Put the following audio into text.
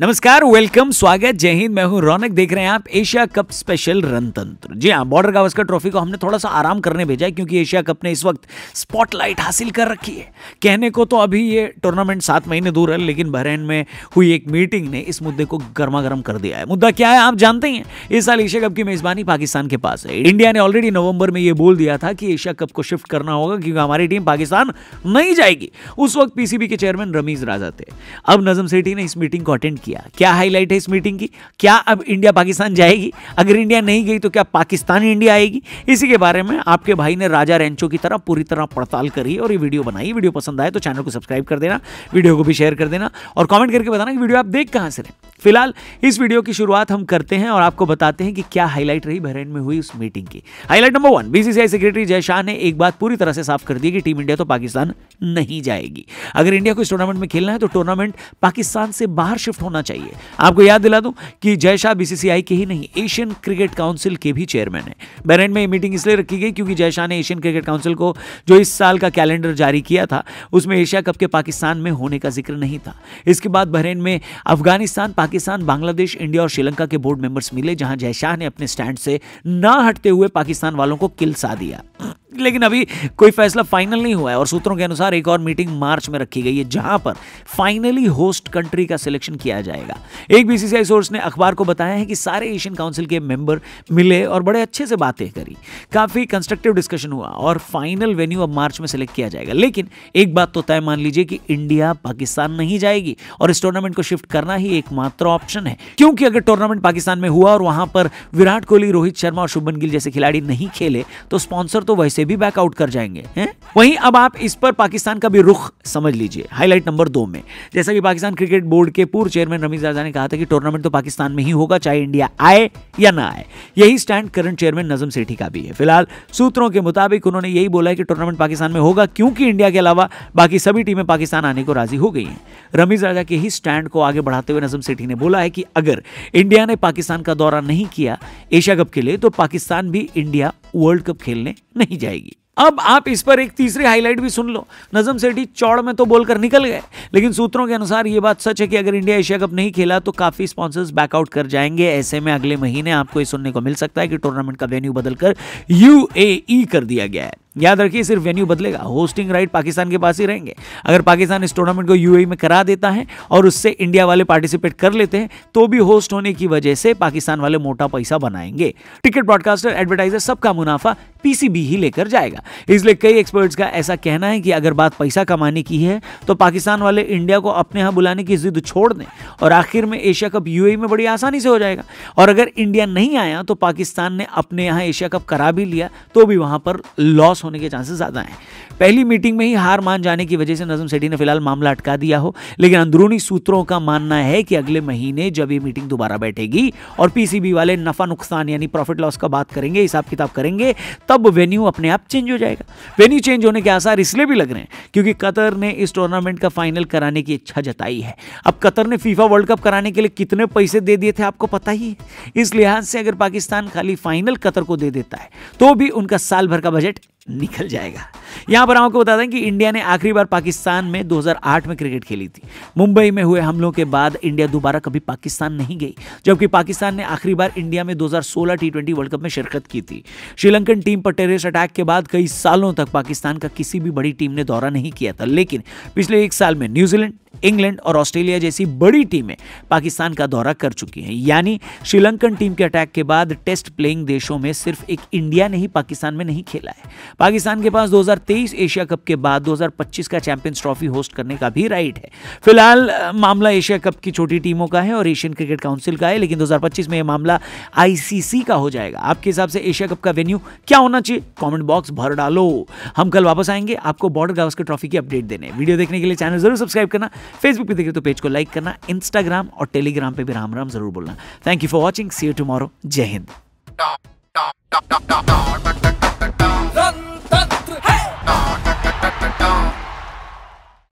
नमस्कार वेलकम स्वागत जय हिंद मैं हूं रौनक देख रहे हैं आप एशिया कप स्पेशल रणतंत्र जी हाँ बॉर्डर गावस्कर ट्रॉफी को हमने थोड़ा सा आराम करने भेजा है क्योंकि एशिया कप ने इस वक्त स्पॉटलाइट हासिल कर रखी है कहने को तो अभी ये टूर्नामेंट सात महीने दूर है लेकिन बहरेन में हुई एक मीटिंग ने इस मुद्दे को गर्मा गर्म कर दिया है मुद्दा क्या है आप जानते ही हैं इस साल एशिया कप की मेजबानी पाकिस्तान के पास है इंडिया ने ऑलरेडी नवंबर में यह बोल दिया था कि एशिया कप को शिफ्ट करना होगा क्योंकि हमारी टीम पाकिस्तान नहीं जाएगी उस वक्त पीसीबी के चेयरमैन रमीज राजा थे अब नजम सेठी ने इस मीटिंग को अटेंड किया क्या हाईलाइट है इस मीटिंग की क्या अब इंडिया पाकिस्तान जाएगी अगर इंडिया नहीं गई तो क्या पाकिस्तान इंडिया आएगी इसी के बारे में आपके भाई ने राजा रेंचो की तरह पूरी तरह पड़ताल करी और ये वीडियो बनाई वीडियो पसंद आए तो चैनल को सब्सक्राइब कर देना वीडियो को भी शेयर कर देना और कॉमेंट करके बताना कि वीडियो आप देख कहाँ से रहें फिलहाल इस वीडियो की शुरुआत हम करते हैं और आपको बताते हैं कि क्या हाईलाइट रही बहरेन में हुई उस मीटिंग की highlight number one BCCI secretary Jay Shah ने एक बात पूरी तरह से साफ कर दी कि टीम इंडिया तो पाकिस्तान नहीं जाएगी अगर इंडिया को इस टूर्नामेंट में खेलना है तो टूर्नामेंट पाकिस्तान से बाहर शिफ्ट होना चाहिए आपको याद दिला दूं कि जय शाह बीसीसीआई के ही नहीं एशियन क्रिकेट काउंसिल के भी चेयरमैन है बहरेन में ये मीटिंग इसलिए रखी गई क्योंकि जय शाह ने एशियन क्रिकेट काउंसिल को जो इस साल का कैलेंडर जारी किया था उसमें एशिया कप के पाकिस्तान में होने का जिक्र नहीं था इसके बाद बहरेन में अफगानिस्तान पाकिस्तान बांग्लादेश इंडिया और श्रीलंका के बोर्ड मेंबर्स मिले जहां जय शाह ने अपने स्टैंड से ना हटते हुए पाकिस्तान वालों को किलसा दिया लेकिन अभी कोई फैसला फाइनल नहीं हुआ है और सूत्रों के अनुसार एक और मीटिंग मार्च में रखी गई है जहां पर फाइनली होस्ट कंट्री का सिलेक्शन किया जाएगा एक बीसीसीआई सोर्स ने अखबार को बताया है कि सारे एशियन काउंसिल के मेंबर मिले और बड़े अच्छे से बातें करी काफी कंस्ट्रक्टिव डिस्कशन हुआ और फाइनल वेन्यू अब मार्च में सिलेक्ट किया जाएगा लेकिन एक बात तो तय मान लीजिए कि इंडिया पाकिस्तान नहीं जाएगी और इस टूर्नामेंट को शिफ्ट करना ही एकमात्र ऑप्शन है क्योंकि अगर टूर्नामेंट पाकिस्तान में हुआ और वहां पर विराट कोहली रोहित शर्मा और शुभन गिल जैसे खिलाड़ी नहीं खेले तो स्पॉन्सर तो वैसे भी बैकआउट कर जाएंगे हैं वहीं अब आप इस पर पाकिस्तान का भी रुख समझ लीजिए हाईलाइट नंबर दो में जैसा कि पाकिस्तान क्रिकेट बोर्ड के पूर्व चेयरमैन रमीज राजा ने कहा था कि टूर्नामेंट तो पाकिस्तान में ही होगा चाहे इंडिया आए या ना आए यही stand current chairman Najam Sethi का भी है फिलहाल सूत्रों के मुताबिक उन्होंने यही बोला है कि टूर्नामेंट पाकिस्तान में होगा क्योंकि इंडिया के अलावा बाकी सभी टीमें पाकिस्तान आने को राजी हो गई हैं रमीज राजा के ही स्टैंड को आगे बढ़ाते हुए नजम सेठी ने बोला है कि अगर इंडिया ने पाकिस्तान का दौरा नहीं किया एशिया कप के लिए तो पाकिस्तान भी इंडिया वर्ल्ड कप खेलने नहीं जाएगी अब आप इस पर एक तीसरी हाईलाइट भी सुन लो नजम सेठी चौड़ में तो बोलकर निकल गए लेकिन सूत्रों के अनुसार ये बात सच है कि अगर इंडिया एशिया कप नहीं खेला तो काफी स्पॉन्सर्स बैकआउट कर जाएंगे ऐसे में अगले महीने आपको ये सुनने को मिल सकता है कि टूर्नामेंट का वेन्यू बदलकर यू e कर दिया गया है याद रखिए सिर्फ वेन्यू बदलेगा होस्टिंग राइट पाकिस्तान के पास ही रहेंगे अगर पाकिस्तान इस टूर्नामेंट को यूएई e में करा देता है और उससे इंडिया वाले पार्टिसिपेट कर लेते हैं तो भी होस्ट होने की वजह से पाकिस्तान वाले मोटा पैसा बनाएंगे टिकट ब्रॉडकास्टर एडवर्टाइजर सबका मुनाफा पीसीबी ही लेकर जाएगा इसलिए कई एक्सपर्ट्स का ऐसा कहना है कि अगर बात पैसा कमाने की है तो पाकिस्तान वाले इंडिया को अपने यहाँ बुलाने की जिद छोड़ दें और आखिर में एशिया कप यूएई में बड़ी आसानी से हो जाएगा और अगर इंडिया नहीं आया तो पाकिस्तान ने अपने यहाँ एशिया कप करा भी लिया तो भी वहां पर लॉस होने के चांसेस ज़्यादा हैं पहली मीटिंग में ही हार मान जाने की वजह से नजम सेठी ने फिलहाल मामला अटका दिया हो लेकिन अंदरूनी सूत्रों का मानना है कि अगले महीने जब ये मीटिंग दोबारा बैठेगी और पीसीबी वाले नफा नुकसान यानी प्रॉफिट लॉस का बात करेंगे हिसाब किताब करेंगे तब वेन्यू अपने आप चेंज हो जाएगा वेन्यू चेंज होने के आसार इसलिए भी लग रहे हैं क्योंकि कतर ने इस टूर्नामेंट का फाइनल कराने की इच्छा जताई है अब कतर ने फीफा वर्ल्ड कप कराने के लिए कितने पैसे दे दिए थे आपको पता ही है इस लिहाज से अगर पाकिस्तान खाली फाइनल कतर को दे देता है तो भी उनका साल भर का बजट निकल जाएगा यहां पर आपको बता दें कि इंडिया ने आखिरी बार पाकिस्तान में 2008 में क्रिकेट खेली थी मुंबई में हुए हमलों के बाद इंडिया दोबारा कभी पाकिस्तान नहीं गई जबकि पाकिस्तान ने आखिरी बार इंडिया में 2016 टी वर्ल्ड कप में शिरकत की थी श्रीलंकन टीम पर टेरिस अटैक के बाद कई सालों तक पाकिस्तान का किसी भी बड़ी टीम ने दौरा नहीं किया था लेकिन पिछले एक साल में न्यूजीलैंड इंग्लैंड और ऑस्ट्रेलिया जैसी बड़ी टीमें पाकिस्तान का दौरा कर चुकी हैं यानी श्रीलंकन टीम के अटैक के बाद टेस्ट प्लेइंग देशों में सिर्फ एक इंडिया ने ही पाकिस्तान में नहीं खेला है पाकिस्तान के पास 2023 एशिया कप के बाद 2025 का चैंपियंस ट्रॉफी होस्ट करने का भी राइट है फिलहाल मामला एशिया कप की छोटी टीमों का है और एशियन क्रिकेट काउंसिल का है लेकिन दो में यह मामला आईसीसी का हो जाएगा आपके हिसाब से एशिया कप का वेन्यू क्या होना चाहिए कॉमेंट बॉक्स भर डालो हम कल वापस आएंगे आपको बॉर्डर गावस्कर ट्रॉफी की अपडेट देने वीडियो देखने के लिए चैनल जरूर सब्सक्राइब करना फेसबुक पे देखिए तो पेज को लाइक करना इंस्टाग्राम और टेलीग्राम पे भी राम राम जरूर बोलना thank you for watching see you tomorrow जय हिंद